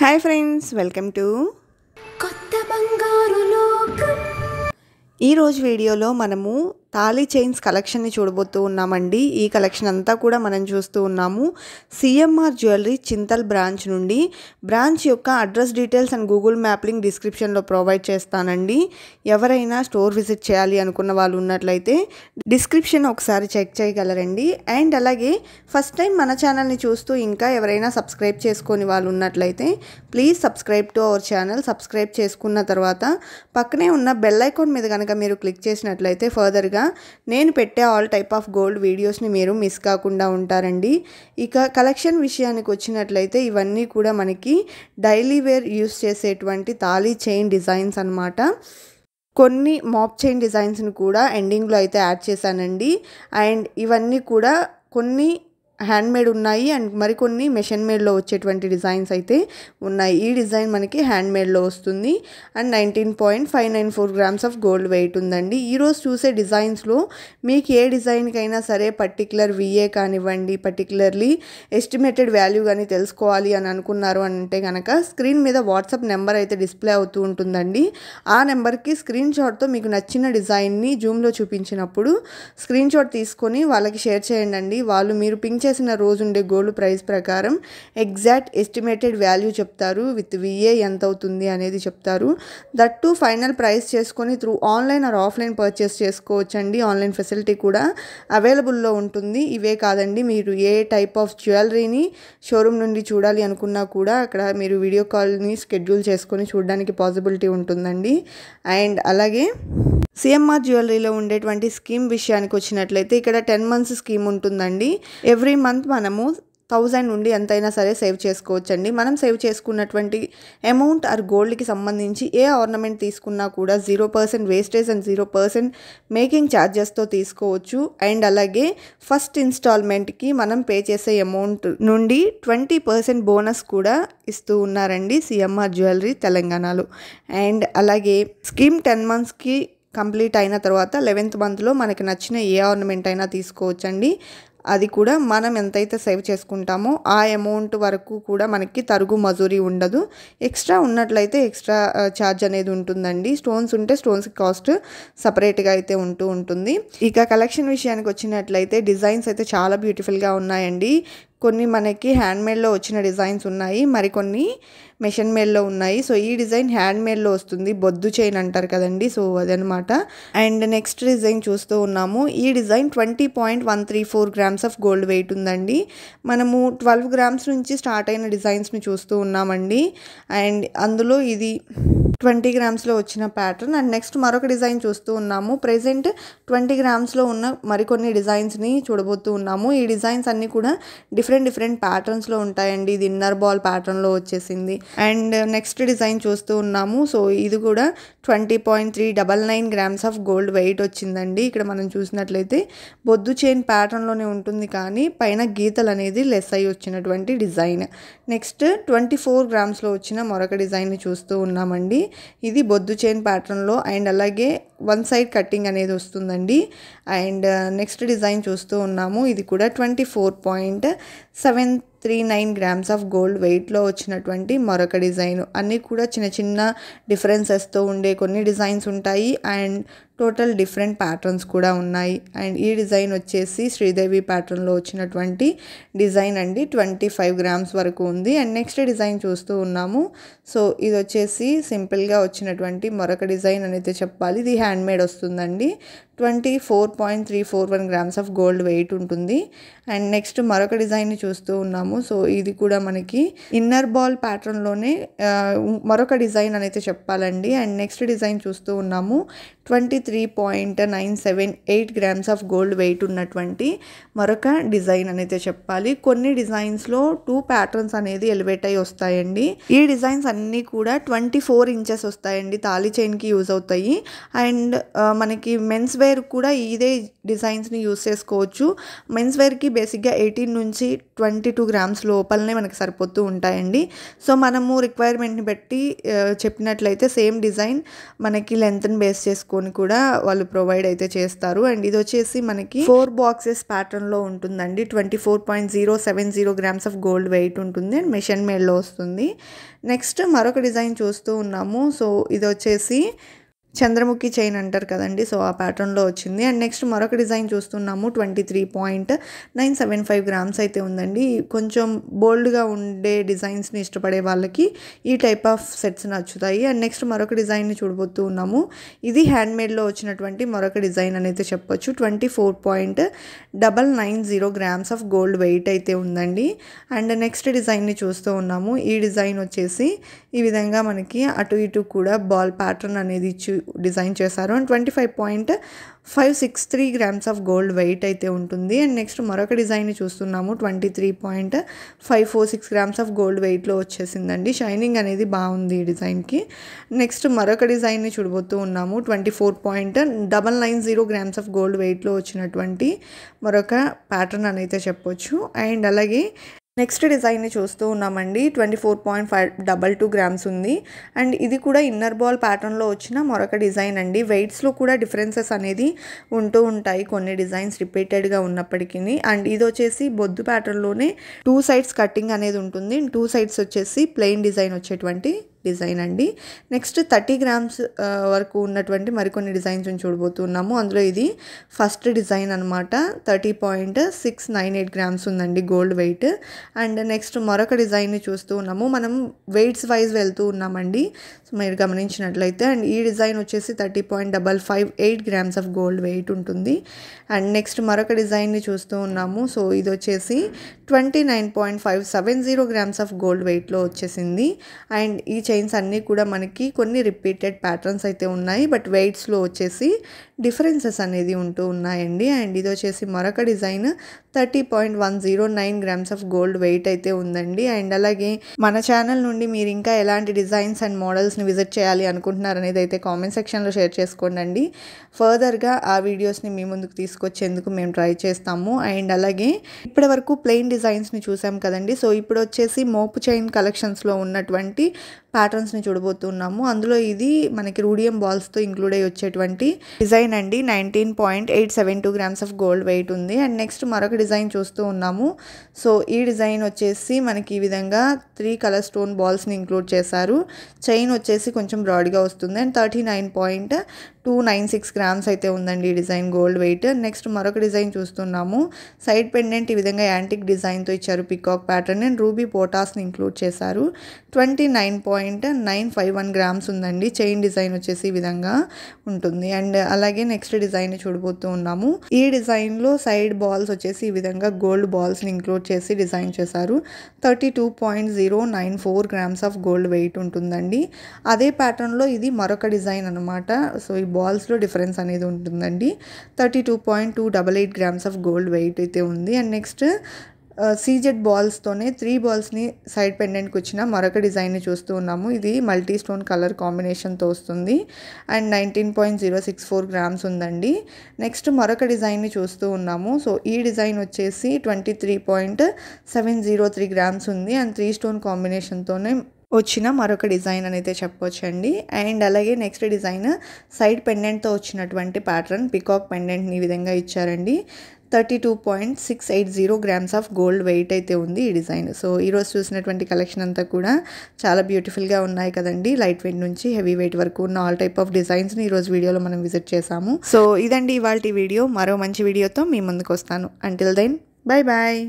hi friends welcome to కొత్త బంగారు ఈరోజు వీడియోలో మనము తాళీ చైన్స్ కలెక్షన్ని చూడబోతూ ఉన్నామండి ఈ కలెక్షన్ అంతా కూడా మనం చూస్తూ ఉన్నాము సిఎంఆర్ జ్యువెలరీ చింతల్ బ్రాంచ్ నుండి బ్రాంచ్ యొక్క address details and Google map link డిస్క్రిప్షన్లో ప్రొవైడ్ చేస్తానండి ఎవరైనా స్టోర్ విజిట్ చేయాలి అనుకున్న వాళ్ళు ఉన్నట్లయితే డిస్క్రిప్షన్ ఒకసారి చెక్ చేయగలరండి అండ్ అలాగే ఫస్ట్ టైం మన ఛానల్ని చూస్తూ ఇంకా ఎవరైనా సబ్స్క్రైబ్ చేసుకొని వాళ్ళు ఉన్నట్లయితే please subscribe to our channel subscribe చేసుకున్న తర్వాత పక్కనే ఉన్న బెల్ ఐకాన్ మీద కనుక మీరు క్లిక్ చేసినట్లయితే ఫర్దర్గా డెఫినెట్గా నేను పెట్టే ఆల్ టైప్ ఆఫ్ గోల్డ్ వీడియోస్ని మీరు మిస్ కాకుండా ఉంటారండి ఇక కలెక్షన్ విషయానికి వచ్చినట్లయితే ఇవన్నీ కూడా మనకి డైలీ వేర్ యూస్ చేసేటువంటి తాళీ చైన్ డిజైన్స్ అనమాట కొన్ని మాప్ చైన్ డిజైన్స్ని కూడా ఎండింగ్లో అయితే యాడ్ చేశానండి అండ్ ఇవన్నీ కూడా కొన్ని హ్యాండ్మేడ్ ఉన్నాయి అండ్ మరికొన్ని మెషిన్ మేడ్లో వచ్చేటువంటి డిజైన్స్ అయితే ఉన్నాయి ఈ డిజైన్ మనకి హ్యాండ్మేడ్లో వస్తుంది and nineteen point five nine four grams of gold weight ఉందండి ఈరోజు చూసే డిజైన్స్లో మీకు ఏ డిజైన్కైనా సరే పర్టికులర్ విఏ కానివ్వండి పర్టిక్యులర్లీ ఎస్టిమేటెడ్ వాల్యూ కానీ తెలుసుకోవాలి అని అనుకున్నారు అంటే కనుక స్క్రీన్ మీద వాట్సాప్ నెంబర్ అయితే డిస్ప్లే అవుతూ ఉంటుందండి ఆ నెంబర్కి స్క్రీన్ షాట్తో మీకు నచ్చిన డిజైన్ని జూమ్లో చూపించినప్పుడు స్క్రీన్ షాట్ తీసుకొని వాళ్ళకి షేర్ చేయండి వాళ్ళు మీరు పింక్ చేసిన రోజుండే గోల్డ్ ప్రైస్ ప్రకారం ఎగ్జాక్ట్ ఎస్టిమేటెడ్ వాల్యూ చెప్తారు విత్ విఏ ఎంత అవుతుంది అనేది చెప్తారు దట్ టు ఫైనల్ ప్రైస్ చేసుకొని through online or offline purchase చేసుకోవచ్చండి ఆన్లైన్ ఫెసిలిటీ కూడా అవైలబుల్లో ఉంటుంది ఇవే కాదండి మీరు ఏ టైప్ ఆఫ్ జ్యువెలరీని షోరూమ్ నుండి చూడాలి అనుకున్నా కూడా అక్కడ మీరు వీడియో కాల్ని షెడ్యూల్ చేసుకొని చూడడానికి పాసిబిలిటీ ఉంటుందండి అండ్ అలాగే సిఎంఆర్ జ్యువెలరీలో ఉండేటువంటి స్కీమ్ విషయానికి వచ్చినట్లయితే ఇక్కడ టెన్ మంత్స్ స్కీమ్ ఉంటుందండి ఎవ్రీ మంత్ మనము థౌజండ్ నుండి ఎంతైనా సరే సేవ్ చేసుకోవచ్చండి మనం సేవ్ చేసుకున్నటువంటి అమౌంట్ ఆర్ గోల్డ్కి సంబంధించి ఏ ఆర్నమెంట్ తీసుకున్నా కూడా zero percent wastage and zero percent making ఛార్జెస్తో తీసుకోవచ్చు అండ్ అలాగే ఫస్ట్ ఇన్స్టాల్మెంట్కి మనం పే చేసే అమౌంట్ నుండి ట్వంటీ పర్సెంట్ బోనస్ కూడా ఇస్తూ ఉన్నారండి సిఎంఆర్ జ్యువెలరీ తెలంగాణలో అండ్ అలాగే స్కీమ్ టెన్ మంత్స్కి కంప్లీట్ అయిన తర్వాత లెవెన్త్ మంత్లో మనకి నచ్చిన ఏ ఆర్నమెంట్ అయినా తీసుకోవచ్చండి అది కూడా మనం ఎంతైతే సేవ్ చేసుకుంటామో ఆ అమౌంట్ వరకు కూడా మనకి తరుగు మజూరీ ఉండదు ఎక్స్ట్రా ఉన్నట్లయితే ఎక్స్ట్రా ఛార్జ్ అనేది ఉంటుందండి స్టోన్స్ ఉంటే స్టోన్స్కి కాస్ట్ సపరేట్గా అయితే ఉంటూ ఉంటుంది ఇక కలెక్షన్ విషయానికి వచ్చినట్లయితే డిజైన్స్ అయితే చాలా బ్యూటిఫుల్గా ఉన్నాయండి కొన్ని మనకి హ్యాండ్మేడ్లో వచ్చిన డిజైన్స్ ఉన్నాయి మరికొన్ని మెషిన్ మేడ్లో ఉన్నాయి సో ఈ డిజైన్ హ్యాండ్ మేడ్లో వస్తుంది బొద్దు చైన్ అంటారు కదండి సో అదనమాట అండ్ నెక్స్ట్ డిజైన్ చూస్తూ ఉన్నాము ఈ design twenty point one three four grams of gold weight ఉందండి మనము ట్వెల్వ్ గ్రామ్స్ నుంచి స్టార్ట్ అయిన డిజైన్స్ని చూస్తూ ఉన్నామండి అండ్ అందులో ఇది ట్వంటీ గ్రామ్స్లో వచ్చిన ప్యాటర్న్ అండ్ నెక్స్ట్ మరొక డిజైన్ చూస్తూ ఉన్నాము ప్రెజెంట్ ట్వంటీ గ్రామ్స్లో ఉన్న మరికొన్ని డిజైన్స్ని చూడబోతు ఉన్నాము ఈ డిజైన్స్ అన్నీ కూడా డిఫరెంట్ డిఫరెంట్ ప్యాటర్న్స్లో ఉంటాయండి ఇది ఇన్నర్ బాల్ ప్యాటర్న్లో వచ్చేసింది అండ్ నెక్స్ట్ డిజైన్ చూస్తూ ఉన్నాము సో ఇది కూడా twenty point three double nine grams of gold weight వచ్చిందండి ఇక్కడ మనం చూసినట్లయితే బొద్దు చైన్ ప్యాటర్న్లోనే ఉంటుంది కానీ పైన గీతలు అనేది లెస్ అయి వచ్చినటువంటి డిజైన్ నెక్స్ట్ ట్వంటీ ఫోర్ గ్రామ్స్లో వచ్చిన మరొక డిజైన్ చూస్తూ ఉన్నామండి ఇది బొద్దు చైన్ ప్యాటర్న్లో అండ్ అలాగే వన్ సైడ్ కట్టింగ్ అనేది వస్తుందండి అండ్ నెక్స్ట్ డిజైన్ చూస్తూ ఉన్నాము ఇది కూడా twenty four point seven three nine grams of gold వెయిట్లో వచ్చినటువంటి మరొక డిజైన్ అన్నీ కూడా చిన్న చిన్న డిఫరెన్సెస్తో ఉండే కొన్ని డిజైన్స్ ఉంటాయి అండ్ టోటల్ డిఫరెంట్ ప్యాటర్న్స్ కూడా ఉన్నాయి అండ్ ఈ డిజైన్ వచ్చేసి శ్రీదేవి ప్యాటర్న్లో వచ్చినటువంటి డిజైన్ అండి ట్వంటీ ఫైవ్ గ్రామ్స్ వరకు ఉంది అండ్ నెక్స్ట్ డిజైన్ చూస్తూ ఉన్నాము సో ఇది వచ్చేసి సింపుల్గా వచ్చినటువంటి మరొక డిజైన్ అనేది చెప్పాలి ఇది హ్యాండ్ మేడ్ వస్తుందండి twenty four point three four one grams of gold weight ఉంటుంది అండ్ నెక్స్ట్ మరొక డిజైన్ని చూస్తూ ఉన్నాము చేసాము సో ఇది కూడా మనకి ఇన్నర్ బాల్ ప్యాటర్న్లోనే మరొక డిజైన్ అనేది చెప్పాలండి అండ్ నెక్స్ట్ డిజైన్ చూస్తూ ఉన్నాము twenty three point nine seven eight grams of gold weight ఉన్నటువంటి మరొక డిజైన్ అనేది చెప్పాలి కొన్ని డిజైన్స్లో టూ ప్యాటర్న్స్ అనేది ఎలివేట్ అయి వస్తాయండి ఈ డిజైన్స్ అన్నీ కూడా ట్వంటీ ఫోర్ ఇంచెస్ వస్తాయండి తాళీ చైన్కి యూజ్ అవుతాయి అండ్ మనకి మెన్స్ వేర్ కూడా ఇదే డిజైన్స్ని యూజ్ చేసుకోవచ్చు మెన్స్ వేర్కి బేసిక్గా ఎయిటీన్ నుంచి ట్వంటీ టూ గ్రామ్స్ గ్రామ్స్ లోపలనే మనకి సరిపోతూ ఉంటాయండి సో మనము రిక్వైర్మెంట్ని బట్టి చెప్పినట్లయితే సేమ్ డిజైన్ మనకి లెంత్ని బేస్ చేసుకొని కూడా వాళ్ళు ప్రొవైడ్ అయితే చేస్తారు అండ్ ఇది వచ్చేసి మనకి ఫోర్ బాక్సెస్ ప్యాటర్న్లో ఉంటుందండి twenty four point zero seven zero grams of gold weight ఉంటుంది అండ్ మెషిన్ మేడ్లో వస్తుంది నెక్స్ట్ మరొక డిజైన్ చూస్తూ ఉన్నాము సో ఇది వచ్చేసి చంద్రముఖి చైన్ అంటారు కదండి సో ఆ ప్యాటర్న్లో వచ్చింది అండ్ నెక్స్ట్ మరొక డిజైన్ చూస్తున్నాము twenty three point nine seven five grams అయితే ఉందండి కొంచెం బోల్డ్గా ఉండే డిజైన్స్ని ఇష్టపడే వాళ్ళకి ఈ టైప్ ఆఫ్ సెట్స్ నచ్చుతాయి అండ్ నెక్స్ట్ మరొక డిజైన్ని చూడబోతూ ఉన్నాము ఇది హ్యాండ్మేడ్లో వచ్చినటువంటి మరొక డిజైన్ అని అయితే చెప్పొచ్చు twenty four point double nine zero grams of gold weight అయితే ఉందండి అండ్ నెక్స్ట్ డిజైన్ని చూస్తూ ఉన్నాము ఈ డిజైన్ వచ్చేసి ఈ విధంగా మనకి అటు ఇటు కూడా బాల్ ప్యాటర్న్ అనేది ఇచ్చి డిజైన్ చేశారు and twenty five point five six three grams of gold weight అయితే ఉంటుంది అండ్ నెక్స్ట్ మరొక డిజైన్ చూస్తున్నాము twenty three point five four six grams of gold వెయిట్లో వచ్చేసిందండి షైనింగ్ అనేది బాగుంది ఈ డిజైన్కి నెక్స్ట్ మరొక డిజైన్ని చూడబోతూ ఉన్నాము twenty four point double nine zero grams of gold వెయిట్లో వచ్చినటువంటి మరొక ప్యాటర్న్ అని అయితే చెప్పొచ్చు అండ్ అలాగే నెక్స్ట్ డిజైన్ని చూస్తూ ఉన్నామండి twenty four point five double two grams ఉంది అండ్ ఇది కూడా ఇన్నర్ బాల్ ప్యాటర్న్లో వచ్చిన మరొక డిజైన్ అండి వెయిట్స్లో కూడా డిఫరెన్సెస్ అనేది ఉంటూ ఉంటాయి కొన్ని డిజైన్స్ రిపీటెడ్గా ఉన్నప్పటికీ అండ్ ఇది వచ్చేసి బొద్దు ప్యాటర్న్లోనే టూ సైడ్స్ కటింగ్ అనేది ఉంటుంది టూ సైడ్స్ వచ్చేసి ప్లెయిన్ డిజైన్ వచ్చేటువంటి డిజైన్ అండి నెక్స్ట్ థర్టీ గ్రామ్స్ వరకు ఉన్నటువంటి మరికొన్ని డిజైన్స్ చూడబోతున్నాము అందులో ఇది ఫస్ట్ డిజైన్ అనమాట thirty point six nine eight grams ఉందండి గోల్డ్ వెయిట్ అండ్ నెక్స్ట్ మరొక డిజైన్ని చూస్తూ ఉన్నాము మనం వెయిట్స్ వైజ్ వెళ్తూ ఉన్నామండి మీరు గమనించినట్లయితే అండ్ ఈ డిజైన్ వచ్చేసి thirty point double five eight grams of gold weight ఉంటుంది అండ్ నెక్స్ట్ మరొక డిజైన్ని చూస్తూ ఉన్నాము సో ఇది వచ్చేసి twenty nine point five seven zero grams of gold వెయిట్లో వచ్చేసింది అండ్ ఈ చైన్ చైన్స్ అన్నీ కూడా మనకి కొన్ని రిపీటెడ్ ప్యాటర్న్స్ అయితే ఉన్నాయి బట్ వెయిట్స్లో వచ్చేసి డిఫరెన్సెస్ అనేది ఉంటూ ఉన్నాయండి అండ్ ఇది వచ్చేసి మరొక design thirty point one zero nine grams of gold weight అయితే ఉందండి అండ్ అలాగే మన ఛానల్ నుండి మీరు ఇంకా ఎలాంటి డిజైన్స్ అండ్ మోడల్స్ని విజిట్ చేయాలి అనుకుంటున్నారనేది అయితే కామెంట్ సెక్షన్లో షేర్ చేసుకోండి ఫర్దర్గా ఆ వీడియోస్ని మీ ముందుకు తీసుకొచ్చేందుకు మేము ట్రై చేస్తాము అండ్ అలాగే ఇప్పటి వరకు ప్లెయిన్ డిజైన్స్ని చూసాం కదండి సో ఇప్పుడు వచ్చేసి మోపు చైన్ కలెక్షన్స్లో ఉన్నటువంటి ప్యాటర్న్స్ని చూడబోతున్నాము అందులో ఇది మనకి రూడియం బాల్స్తో ఇంక్లూడ్ అయ్యి వచ్చేటువంటి డిజైన్ అండి nineteen point eight seven two grams of gold weight ఉంది అండ్ నెక్స్ట్ మరొక డిజైన్ చూస్తూ ఉన్నాము సో ఈ డిజైన్ వచ్చేసి మనకి ఈ విధంగా త్రీ కలర్ స్టోన్ బాల్స్ని ఇంక్లూడ్ చేశారు చైన్ వచ్చేసి కొంచెం బ్రాడ్గా వస్తుంది and thirty nine point two nine six grams అయితే ఉందండి ఈ డిజైన్ గోల్డ్ వెయిట్ నెక్స్ట్ మరొక డిజైన్ చూస్తున్నాము సైడ్ పెండెంట్ ఈ విధంగా యాంటిక్ డిజైన్తో ఇచ్చారు పికాక్ ప్యాటర్న్ అండ్ రూబీ పోటాస్ని ఇంక్లూడ్ చేశారు twenty nine point nine five one grams ఉందండి చైన్ డిజైన్ వచ్చేసి ఈ విధంగా ఉంటుంది అండ్ అలాగే నెక్స్ట్ డిజైన్ చూడబోతూ ఉన్నాము ఈ డిజైన్లో సైడ్ బాల్స్ వచ్చేసి ఈ విధంగా గోల్డ్ బాల్స్ని ఇంక్లూడ్ చేసి డిజైన్ చేశారు thirty two point zero nine four grams of gold weight ఉంటుందండి అదే ప్యాటర్న్లో ఇది మరొక డిజైన్ అనమాట సో ఈ బాల్స్లో డిఫరెన్స్ అనేది ఉంటుందండి thirty two point two double eight grams of gold weight అయితే ఉంది అండ్ నెక్స్ట్ సీజెడ్ బాల్స్తోనే త్రీ బాల్స్ని సైడ్ పెండెంట్కి వచ్చిన మరొక డిజైన్ని చూస్తూ ఉన్నాము ఇది మల్టీ స్టోన్ కలర్ కాంబినేషన్తో వస్తుంది and nineteen point zero six four grams ఉందండి నెక్స్ట్ మరొక డిజైన్ని చూస్తూ ఉన్నాము సో ఈ డిజైన్ వచ్చేసి twenty three point seven zero three grams ఉంది అండ్ త్రీ స్టోన్ కాంబినేషన్తోనే వచ్చిన మరొక డిజైన్ అని అయితే చెప్పొచ్చండి అండ్ అలాగే నెక్స్ట్ డిజైన్ సైడ్ పెండెంట్తో వచ్చినటువంటి ప్యాటర్న్ పికాక్ పెండెంట్ని ఈ విధంగా ఇచ్చారండి thirty two point six eight zero grams of gold weight అయితే ఉంది ఈ డిజైన్ సో ఈరోజు చూసినటువంటి కలెక్షన్ అంతా కూడా చాలా బ్యూటిఫుల్గా ఉన్నాయి కదండి లైట్ వెయిట్ నుంచి హెవీ వెయిట్ వరకు ఉన్న ఆల్ టైప్ ఆఫ్ డిజైన్స్ని ఈరోజు వీడియోలో మనం విజిట్ చేసాము సో ఇదండి ఇవాళ వీడియో మరో మంచి వీడియోతో మీ ముందుకు వస్తాను అంటిల్ దెన్ బాయ్ బాయ్